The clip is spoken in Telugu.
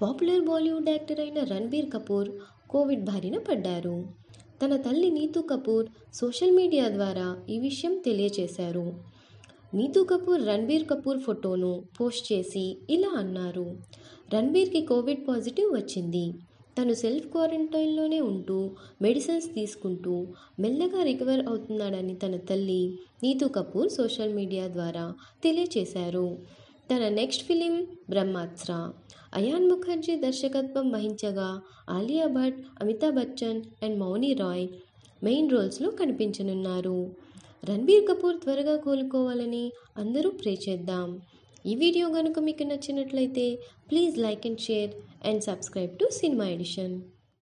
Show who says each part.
Speaker 1: పాపులర్ బాలీవుడ్ యాక్టర్ అయిన రణబీర్ కపూర్ కోవిడ్ బారిన పడ్డారు తన తల్లి నీతూ కపూర్ సోషల్ మీడియా ద్వారా ఈ విషయం తెలియజేశారు నీతూ కపూర్ రణబీర్ కపూర్ ఫోటోను పోస్ట్ చేసి ఇలా అన్నారు రణబీర్కి కోవిడ్ పాజిటివ్ వచ్చింది తను సెల్ఫ్ క్వారంటైన్లోనే ఉంటూ మెడిసిన్స్ తీసుకుంటూ మెల్లగా రికవర్ అవుతున్నాడని తన తల్లి నీతూ కపూర్ సోషల్ మీడియా ద్వారా తెలియచేశారు తన నెక్స్ట్ ఫిలిం బ్రహ్మాస్త్ర అయాన్ ముఖర్జీ దర్శకత్వం వహించగా ఆలియా భట్ అమితాబ్ బచ్చన్ అండ్ మౌని రాయ్ మెయిన్ రోల్స్లో కనిపించనున్నారు రణబీర్ కపూర్ త్వరగా కోలుకోవాలని అందరూ ప్రే చేద్దాం ఈ వీడియో కనుక మీకు నచ్చినట్లయితే please like and share and subscribe to cinema edition